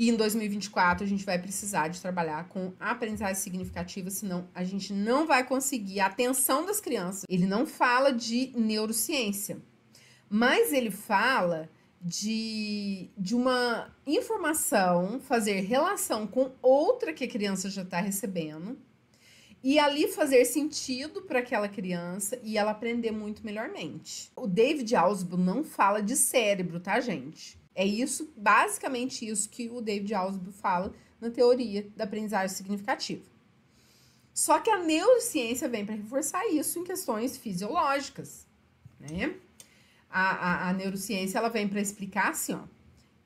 E em 2024 a gente vai precisar de trabalhar com aprendizagem significativa, senão a gente não vai conseguir a atenção das crianças. Ele não fala de neurociência, mas ele fala de, de uma informação fazer relação com outra que a criança já está recebendo e ali fazer sentido para aquela criança e ela aprender muito melhormente. O David Ausbo não fala de cérebro, tá, gente? É isso, basicamente isso que o David Ausubel fala na teoria da aprendizagem significativa. Só que a neurociência vem para reforçar isso em questões fisiológicas, né? A, a, a neurociência ela vem para explicar assim, ó.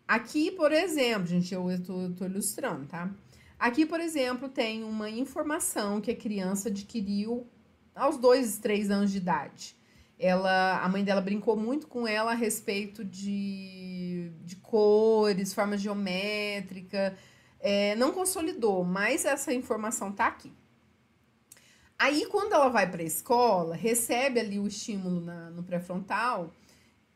Aqui, por exemplo, gente, eu estou ilustrando, tá? Aqui, por exemplo, tem uma informação que a criança adquiriu aos dois, três anos de idade. Ela, a mãe dela brincou muito com ela a respeito de de cores, forma geométrica. É, não consolidou, mas essa informação tá aqui. Aí, quando ela vai para a escola, recebe ali o estímulo na, no pré-frontal,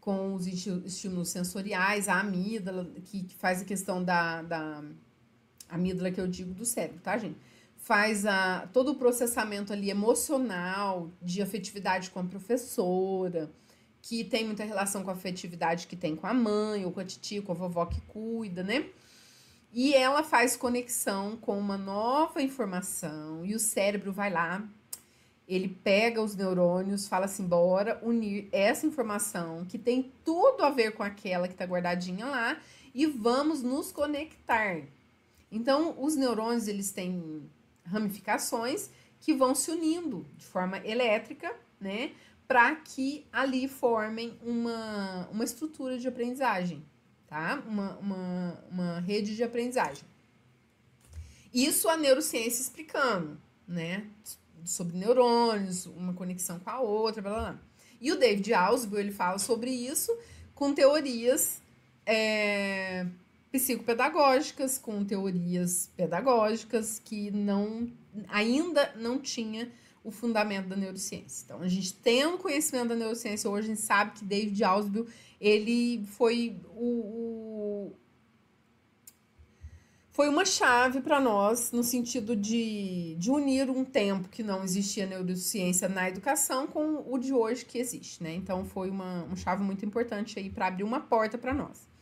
com os estímulos sensoriais, a amígdala, que, que faz a questão da, da amígdala que eu digo do cérebro, tá, gente? Faz a, todo o processamento ali emocional, de afetividade com a professora, que tem muita relação com a afetividade que tem com a mãe, ou com a titia, com a vovó que cuida, né? E ela faz conexão com uma nova informação e o cérebro vai lá, ele pega os neurônios, fala assim: bora unir essa informação que tem tudo a ver com aquela que tá guardadinha lá e vamos nos conectar. Então, os neurônios eles têm ramificações que vão se unindo de forma elétrica, né? para que ali formem uma, uma estrutura de aprendizagem, tá? Uma, uma, uma rede de aprendizagem. Isso a neurociência explicando, né? Sobre neurônios, uma conexão com a outra, blá blá blá. E o David Ausubel, ele fala sobre isso com teorias é, psicopedagógicas, com teorias pedagógicas que não ainda não tinha o fundamento da neurociência. Então, a gente tem um conhecimento da neurociência hoje, a gente sabe que David Ausubel, ele foi o, o foi uma chave para nós no sentido de, de unir um tempo que não existia neurociência na educação com o de hoje que existe, né? Então foi uma, uma chave muito importante aí para abrir uma porta para nós.